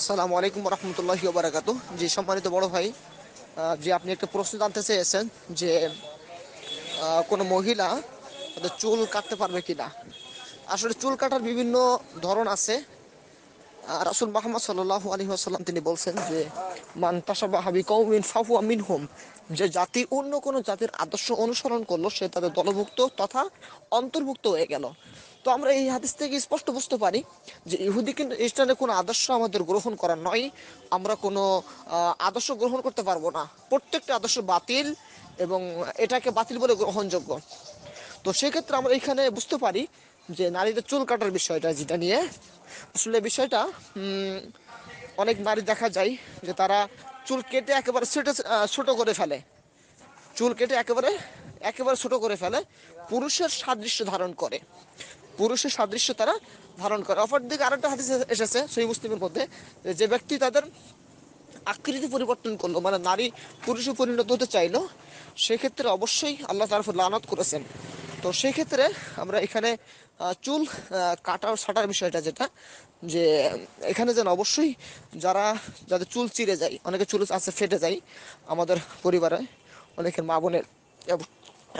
আসসালামু আলাইকুম রহমতুল্লাহ বারাকাতু জি সম্মানিত বড় ভাই যে আপনি একটা প্রশ্ন জানতে চেয়েছেন যে কোনো মহিলা তাদের চুল কাটতে পারবে কি না আসলে চুল কাটার বিভিন্ন ধরন আছে রাসুল মাহমদ সাল্লাহ আলী আসসালাম তিনি বলছেন যে মান্তাসাবা বাহাবি কৌমিন ফাহুয়া মিন হোম যে জাতি অন্য কোনো জাতির আদর্শ অনুসরণ করলো সে তাদের দলভুক্ত তথা অন্তর্ভুক্ত হয়ে গেল তো আমরা এই হাদিস থেকে স্পষ্ট বুঝতে পারি যে ইহুদি কিন্তু খ্রিস্টানের কোনো আদর্শ আমাদের গ্রহণ করা নয় আমরা কোনো আদর্শ গ্রহণ করতে পারবো না প্রত্যেকটা আদর্শ বাতিল এবং এটাকে বাতিল বলে গ্রহণযোগ্য তো সেক্ষেত্রে আমরা এখানে বুঝতে পারি যে নারীদের চুল কাটার বিষয়টা যেটা নিয়ে আসলে বিষয়টা অনেক নারী দেখা যায় যে তারা চুল কেটে একেবারে ছোট ছোট করে ফেলে চুল কেটে একেবারে একেবারে ছোট করে ফেলে পুরুষের সাদৃশ্য ধারণ করে পুরুষের সাদৃশ্য তারা ধারণ করে অপরদিকে আরেকটা হাদিস এসেছে সেই মুসলিমের মধ্যে যে ব্যক্তি তাদের আকৃতি পরিবর্তন করলো মানে নারী পুরুষে পরিণত হতে চাইলো সেক্ষেত্রে অবশ্যই আল্লাহ তার লানত করেছেন তো সেক্ষেত্রে আমরা এখানে চুল কাটা ছাটার বিষয়টা যেটা যে এখানে যেন অবশ্যই যারা যাদের চুল চিরে যায় অনেকে চুল আছে ফেটে যায় আমাদের পরিবারে অনেকের মা বোনের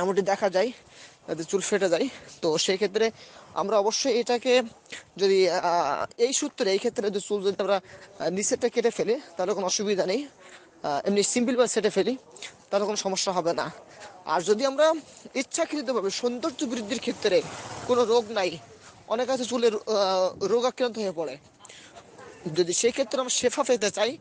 এমনটি দেখা যায় যাতে চুল ফেটে যায় তো সেই ক্ষেত্রে আমরা অবশ্যই এটাকে যদি এই সূত্রে এই ক্ষেত্রে যদি চুল যদি আমরা নিচেরটা কেটে ফেলি তাহলে কোনো অসুবিধা নেই এমনি সিম্পলভাবে সেটে ফেলি তাহলে কোনো সমস্যা হবে না আর যদি আমরা ইচ্ছাকৃতভাবে সৌন্দর্য বৃদ্ধির ক্ষেত্রে কোনো রোগ নাই অনেক আছে চুলের আক্রান্ত হয়ে পড়ে যদি সেক্ষেত্রে আমরা শেফা পেতে চাই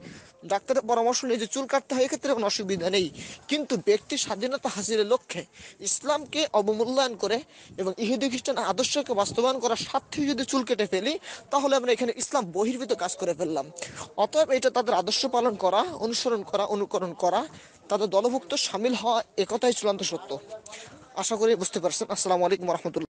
ডাক্তারের পরামর্শ নিয়ে যে চুল কাটতে হয় এক্ষেত্রে কোনো অসুবিধা নেই কিন্তু ব্যক্তির স্বাধীনতা হাসিলের লক্ষ্যে ইসলামকে অবমূল্যায়ন করে এবং ইহুদি খ্রিস্টান আদর্শকে বাস্তবায়ন করার স্বার্থে যদি চুল কেটে ফেলি তাহলে আমরা এখানে ইসলাম বহির্ভূত কাজ করে ফেললাম অতএব এটা তাদের আদর্শ পালন করা অনুসরণ করা অনুকরণ করা তাদের দলভুক্ত সামিল হওয়া একথাই চূড়ান্ত সত্য আশা করি বুঝতে পারছেন আসসালামু আলাইকুম রহমতুল্লাহ